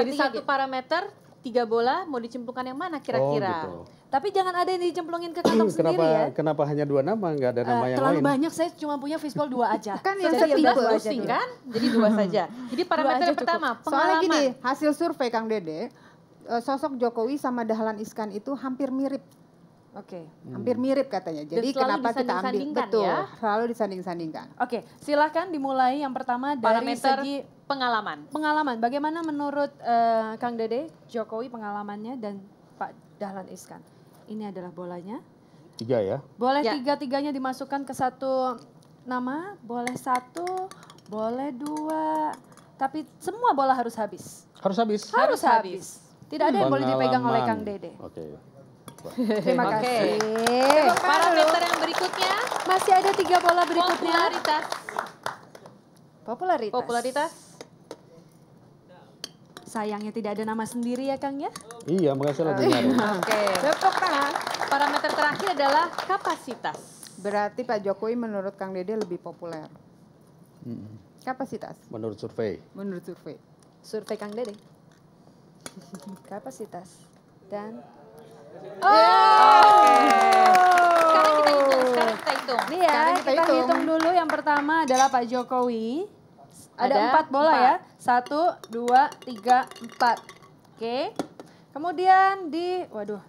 Jadi satu gitu. parameter tiga bola mau dicemplungkan yang mana kira-kira? Oh, gitu. Tapi jangan ada yang dicemplungin ke kantong sendiri ya. Kenapa hanya dua nama, nggak ada eh, nama uh, yang lain? Terlalu banyak, saya cuma punya fishball dua aja. kan yang tiba tipe. pusing kan? Jadi dua saja. Jadi parameter yang pertama, pengalaman. Soalnya gini, hasil survei Kang Dede, eh, sosok Jokowi sama Dahlan Iskan itu hampir mirip Oke, okay. Hmm. hampir mirip katanya. Jadi Dan kenapa kita ambil betul, ya? selalu disanding-sandingkan. Oke, okay. silahkan dimulai yang pertama dari Parameter segi pengalaman. Pengalaman, bagaimana menurut uh, Kang Dede Jokowi pengalamannya dan Pak Dahlan Iskan? Ini adalah bolanya. Tiga ya? Boleh ya. tiga-tiganya dimasukkan ke satu nama, boleh satu, boleh dua, tapi semua bola harus habis. Harus habis. Harus, harus habis. habis. Tidak ada yang boleh dipegang oleh Kang Dede. Oke. Okay. Pak. Terima kasih. Para Parameter yang berikutnya. Masih ada tiga pola berikutnya. Popularitas. Popularitas. Popularitas. Sayangnya tidak ada nama sendiri ya Kang ya? Iya, makasih lagi Oke. Tepuk tangan. Parameter terakhir adalah kapasitas. Berarti Pak Jokowi menurut Kang Dede lebih populer. Hmm. Kapasitas. Menurut survei. Menurut survei. Survei Kang Dede. Kapasitas dan Oh. Okay. Sekarang kita hitung, sekarang kita hitung. Nih ya, kita, kita hitung. hitung dulu yang pertama adalah Pak Jokowi. Ada, ada empat bola ya. empat. ya. Satu, dua, tiga, empat. Oke. Okay. Kemudian di, waduh,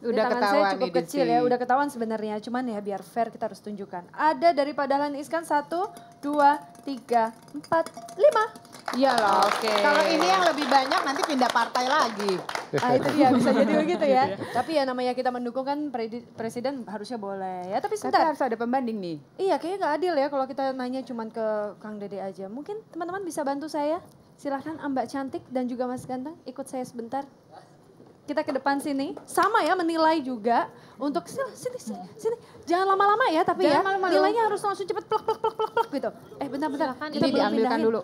udah tangan ketahuan saya cukup ini kecil ya, udah ketahuan sebenarnya. Cuman ya biar fair kita harus tunjukkan. Ada dari Pak Iskan satu, dua, tiga, empat, lima. Iyalah. Oke. Okay. Kalau ini yang lebih banyak nanti pindah partai lagi. Ah itu dia bisa jadi begitu ya. Iya. tapi ya namanya kita mendukung kan presiden harusnya boleh ya. Tapi sebentar. Tapi harus ada pembanding nih. Iya kayaknya nggak adil ya kalau kita nanya cuman ke Kang Dede aja. Mungkin teman-teman bisa bantu saya. Silahkan Mbak Cantik dan juga Mas Ganteng ikut saya sebentar kita ke depan sini sama ya menilai juga untuk sini sini sini, jangan lama-lama ya tapi jangan ya malu -malu. nilainya harus langsung cepet plek plek plek plek plek gitu eh bentar bentar kita ini diambilkan dulu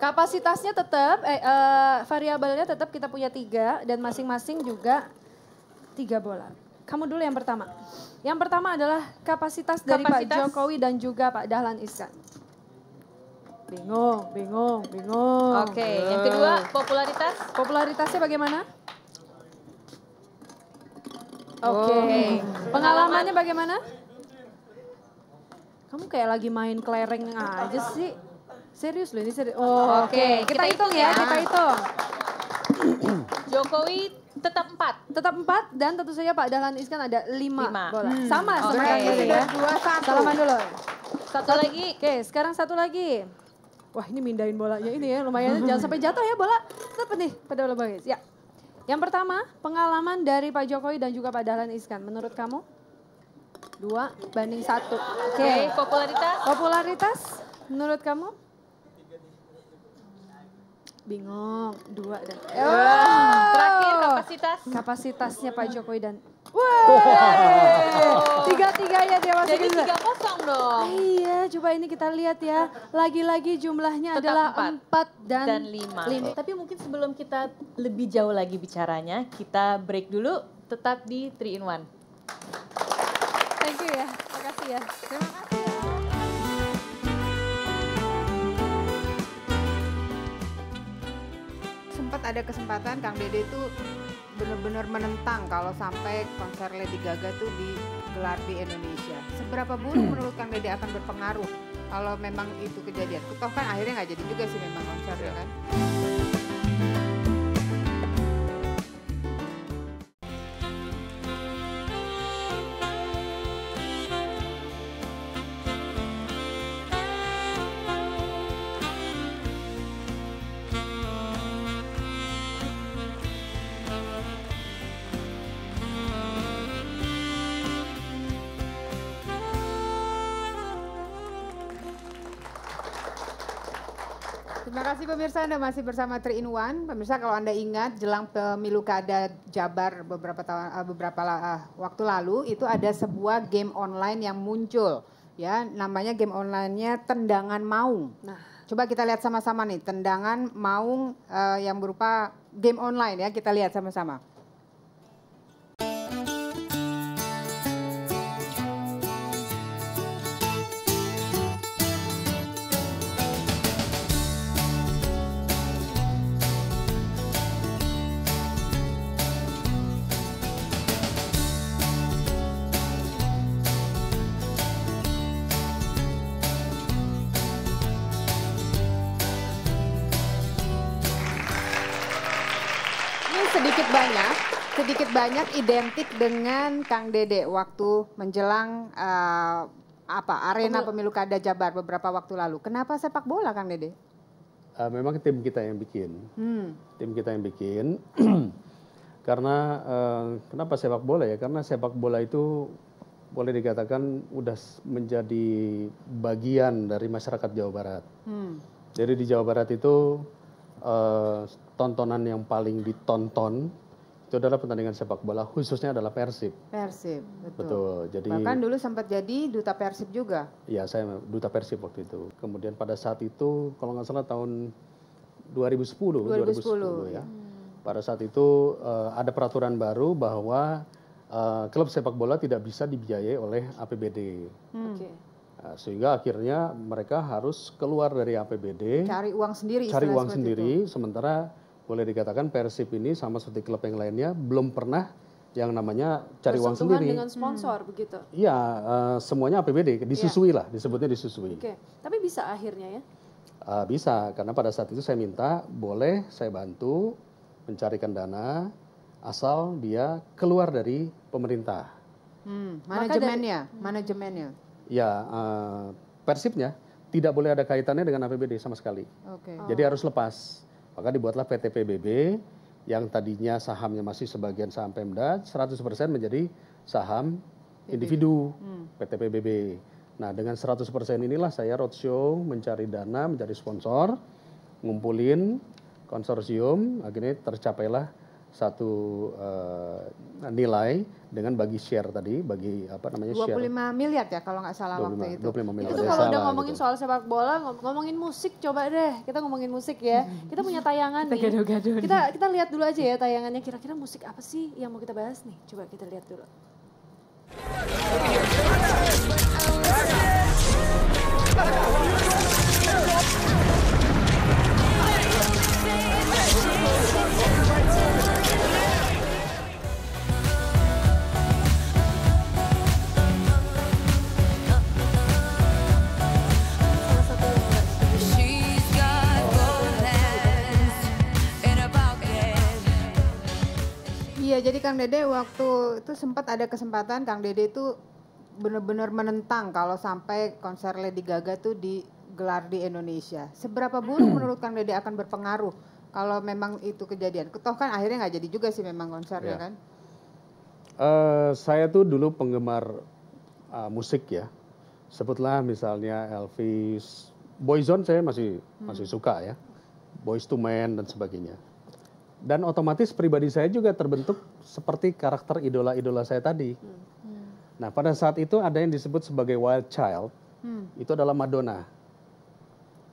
Kapasitasnya tetap, eh, eh, variabelnya tetap kita punya tiga dan masing-masing juga tiga bola. Kamu dulu yang pertama. Yang pertama adalah kapasitas, kapasitas. dari Pak Jokowi dan juga Pak Dahlan Iskan. Bingung, bingung, bingung. Oke, okay. yang kedua popularitas. Popularitasnya bagaimana? Oke. Okay. Oh. Pengalamannya bagaimana? Kamu kayak lagi main kelereng aja sih. Serius loh ini serius. Oh, Oke, okay. kita, kita hitung ya, ya, kita hitung. Jokowi tetap empat. Tetap empat dan tentu saja Pak Dahlan Iskan ada lima, lima. bola. Hmm. Sama okay. seperti okay. ya. Dua, satu. Salaman dulu. Satu lagi. Oke, okay, sekarang satu lagi. Wah ini mindahin bolanya ini ya lumayan jangan sampai jatuh ya bola. Tetap nih pada bola bagus. Ya. Yang pertama pengalaman dari Pak Jokowi dan juga Pak Dahlan Iskan menurut kamu? Dua banding satu. Oke. Okay. okay. Popularitas. Popularitas menurut kamu? Bingung, dua dan oh. Wow. Terakhir kapasitas. Kapasitasnya Pak Jokowi dan Wow. Tiga-tiganya dia masih Jadi tiga kosong dong. Ah, iya, coba ini kita lihat ya. Lagi-lagi jumlahnya Tetap adalah empat dan, dan lima. lima. Eh, tapi mungkin sebelum kita lebih jauh lagi bicaranya, kita break dulu. Tetap di 3 in 1. Thank you ya, kasih ya. Terima kasih. sempat ada kesempatan Kang Dede itu benar-benar menentang kalau sampai konser Lady Gaga tuh digelar di Indonesia. Seberapa buruk hmm. menurut Kang Dede akan berpengaruh kalau memang itu kejadian? Toh kan akhirnya nggak jadi juga sih memang konsernya yeah. kan. Terima kasih pemirsa Anda masih bersama Tri in One. Pemirsa kalau Anda ingat jelang pemilu kada Jabar beberapa tahun eh, beberapa uh, waktu lalu itu ada sebuah game online yang muncul ya namanya game onlinenya Tendangan Maung. Nah, coba kita lihat sama-sama nih Tendangan Maung uh, yang berupa game online ya kita lihat sama-sama. banyak identik dengan Kang Dede waktu menjelang uh, apa arena pemilu kada Jabar beberapa waktu lalu. Kenapa sepak bola Kang Dede? Uh, memang tim kita yang bikin, hmm. tim kita yang bikin. Karena uh, kenapa sepak bola ya? Karena sepak bola itu boleh dikatakan udah menjadi bagian dari masyarakat Jawa Barat. Hmm. Jadi di Jawa Barat itu uh, tontonan yang paling ditonton itu adalah pertandingan sepak bola khususnya adalah Persib. Persib, betul. Betul. Jadi bahkan dulu sempat jadi duta Persib juga. Iya, saya duta Persib waktu itu. Kemudian pada saat itu kalau nggak salah tahun 2010, 2010, 2010 ya. Hmm. Pada saat itu uh, ada peraturan baru bahwa uh, klub sepak bola tidak bisa dibiayai oleh APBD. Hmm. Oke. Nah, sehingga akhirnya mereka harus keluar dari APBD. Cari uang sendiri. Cari uang sendiri, itu. sementara boleh dikatakan Persib ini sama seperti klub yang lainnya belum pernah yang namanya cari uang sendiri. dengan sponsor hmm. begitu. Iya, uh, semuanya APBD iya. disusui ya. lah, disebutnya disusui. Oke, tapi bisa akhirnya ya? Uh, bisa, karena pada saat itu saya minta boleh saya bantu mencarikan dana asal dia keluar dari pemerintah. Hmm, manajemennya, manajemennya. Ya, uh, persibnya tidak boleh ada kaitannya dengan APBD sama sekali. Okay. Oh. Jadi harus lepas. Maka dibuatlah PT PBB yang tadinya sahamnya masih sebagian saham Pemda 100% menjadi saham individu hmm. PT PBB. Nah, dengan 100% inilah saya roadshow mencari dana, mencari sponsor, ngumpulin konsorsium, akhirnya tercapailah satu uh, nilai dengan bagi share tadi bagi apa namanya 25 share lima miliar ya kalau nggak salah 25, waktu itu 25 miliar itu kalau udah ngomongin gitu. soal sepak bola ngomongin musik coba deh kita ngomongin musik ya hmm. kita punya tayangan nih gaduh -gaduh kita nih. kita lihat dulu aja ya tayangannya kira-kira musik apa sih yang mau kita bahas nih coba kita lihat dulu jadi Kang Dede waktu itu sempat ada kesempatan Kang Dede itu benar-benar menentang kalau sampai konser Lady Gaga tuh digelar di Indonesia. Seberapa buruk hmm. menurut Kang Dede akan berpengaruh kalau memang itu kejadian? Ketoh kan akhirnya nggak jadi juga sih memang konsernya ya. Iya. kan? Uh, saya tuh dulu penggemar uh, musik ya. Sebutlah misalnya Elvis, Boyzone saya masih hmm. masih suka ya. Boys to Men dan sebagainya dan otomatis pribadi saya juga terbentuk seperti karakter idola-idola saya tadi. Hmm. Nah, pada saat itu ada yang disebut sebagai wild child. Hmm. Itu adalah Madonna.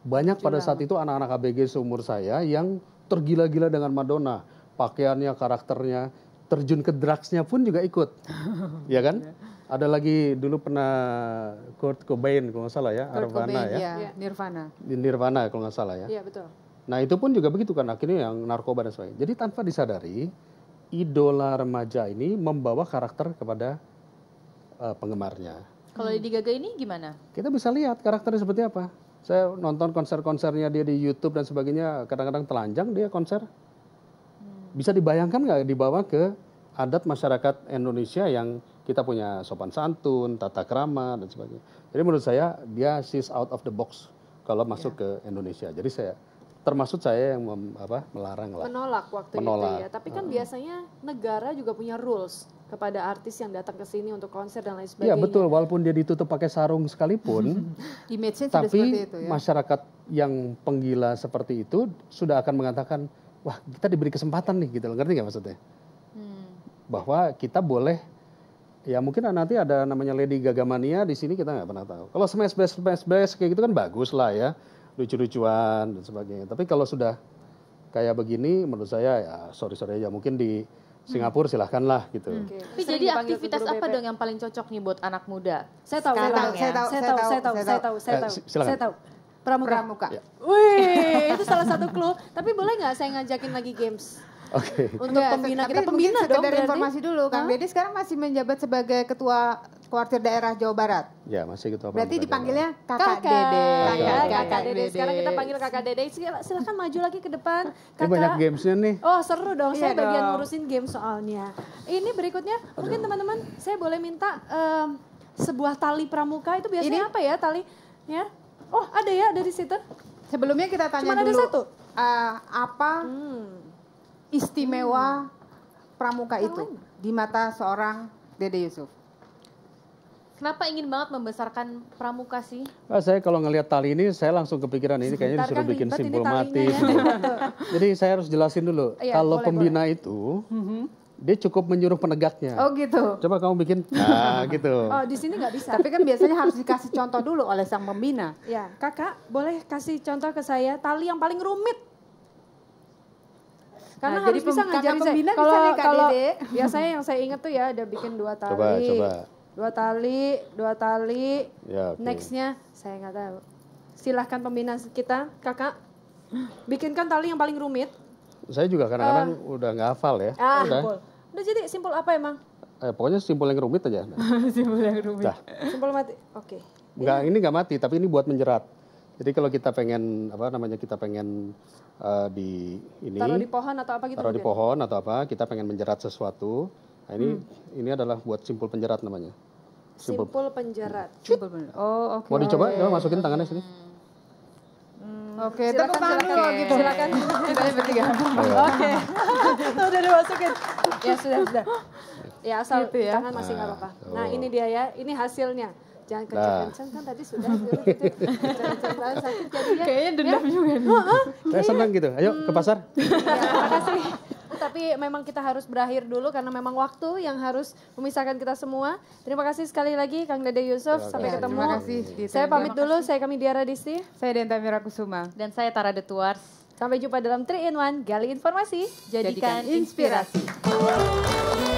Banyak Cuman. pada saat itu anak-anak ABG seumur saya yang tergila-gila dengan Madonna. Pakaiannya, karakternya, terjun ke drugsnya pun juga ikut. ya kan? Ya. Ada lagi dulu pernah Kurt Cobain kalau nggak salah ya, Kurt Arvana Cobain, ya. ya. Nirvana. Nirvana kalau nggak salah ya. Iya, betul. Nah itu pun juga begitu kan akhirnya yang narkoba dan sebagainya. Jadi tanpa disadari idola remaja ini membawa karakter kepada uh, penggemarnya. Kalau Lady Gaga ini gimana? Kita bisa lihat karakternya seperti apa. Saya nonton konser-konsernya dia di YouTube dan sebagainya, kadang-kadang telanjang dia konser. Hmm. Bisa dibayangkan nggak dibawa ke adat masyarakat Indonesia yang kita punya sopan santun, tata krama dan sebagainya. Jadi menurut saya dia she's out of the box kalau iya. masuk yeah. ke Indonesia. Jadi saya termasuk saya yang mem, apa, melarang lah. Menolak waktu Menolak. itu ya. Tapi kan uh. biasanya negara juga punya rules kepada artis yang datang ke sini untuk konser dan lain iya, sebagainya. Iya betul, walaupun dia ditutup pakai sarung sekalipun, image-nya tapi seperti itu, ya? masyarakat yang penggila seperti itu sudah akan mengatakan, wah kita diberi kesempatan nih gitu loh, ngerti nggak maksudnya? Hmm. Bahwa kita boleh Ya mungkin nanti ada namanya Lady Gagamania di sini kita nggak pernah tahu. Kalau smash bass smash bass kayak gitu kan bagus lah ya lucu-lucuan dan sebagainya. Tapi kalau sudah kayak begini, menurut saya ya sorry sorry aja mungkin di Singapura silahkanlah gitu. Hmm. Okay. Tapi jadi aktivitas apa dong yang paling cocok nih buat anak muda? Saya tahu, saya ya. tahu, saya tahu, saya tahu, saya tahu, saya tahu, saya tahu. Saya tahu. Pramuka. Pramuka. Ya. Wih, itu salah satu clue. Tapi boleh nggak saya ngajakin lagi games? Oke. Okay. Untuk pembina kita. kita pembina dong. Sekedar informasi dulu, Kang huh? Deddy sekarang masih menjabat sebagai ketua Kuartir Daerah Jawa Barat. Ya, masih gitu. Berarti dipanggilnya Kakak, kakak Dede. Kakak, kakak, kakak Dede. Sekarang kita panggil Kakak Dede. Silakan maju lagi ke depan. Kakak. Ini banyak gamesnya nih. Oh, seru dong. Iya saya dong. bagian ngurusin game soalnya. Ini berikutnya, Aduh. mungkin teman-teman saya boleh minta um, sebuah tali pramuka. Itu biasanya Ini? apa ya tali? Ya. Oh, ada ya ada di situ. Sebelumnya kita tanya Cuman dulu. ada satu. Uh, apa hmm. istimewa hmm. pramuka Yang itu lain? di mata seorang Dede Yusuf? Kenapa ingin banget membesarkan pramuka sih? Nah, saya kalau ngelihat tali ini, saya langsung kepikiran ini kayaknya disuruh kan bikin simbol mati. Jadi saya harus jelasin dulu. Ya, kalau boleh, pembina boleh. itu, mm-hmm. dia cukup menyuruh penegaknya. Oh gitu. Coba kamu bikin. Nah gitu. Oh di sini nggak bisa. Tapi kan biasanya harus dikasih contoh dulu oleh sang pembina. Ya kakak boleh kasih contoh ke saya tali yang paling rumit. Nah, karena nah, harus jadi bisa ngajarin saya. Kalau, bisa nih kalau Biasanya yang saya ingat tuh ya ada bikin dua tali. Coba, coba dua tali dua tali ya, okay. nextnya saya nggak tahu silahkan pembina kita kakak bikinkan tali yang paling rumit saya juga kadang-kadang uh, udah nggak hafal ya ah, udah simpul. udah jadi simpul apa emang eh, pokoknya simpul yang rumit aja simpul yang rumit nah. simpul mati oke okay. Enggak, ini nggak mati tapi ini buat menjerat jadi kalau kita pengen apa namanya kita pengen uh, di ini taruh di pohon atau apa gitu. Taruh di pohon atau apa, kita pengen menjerat sesuatu. Nah, ini hmm. ini adalah buat simpul penjerat namanya. Simpul penjarat. Simpul penjarat. Oh, oke. Okay. Mau dicoba? Oh, Coba masukin tangannya sini. Hmm. Oke, tepuk tangan dulu gitu. Silakan. Kita bertiga. Oke. Sudah dimasukin. Ya sudah, sudah. Ya asal gitu ya. tangan masih nggak apa-apa. Nah, nah ini dia ya. Ini hasilnya. Jangan nah. kencang-kencang kan tadi sudah gitu. sakit Kayaknya dendam ya. juga nih. Saya senang gitu. Ayo ke pasar. Ya, kasih tapi memang kita harus berakhir dulu karena memang waktu yang harus memisahkan kita semua. Terima kasih sekali lagi Kang Dede Yusuf. Sampai ya, ketemu. Terima kasih. Saya pamit dulu. Saya kami Diara Disti. Saya Denta Mira Kusuma. Dan saya Tara tuars Sampai jumpa dalam 3 in 1 Gali Informasi. Jadikan, Jadikan inspirasi. inspirasi.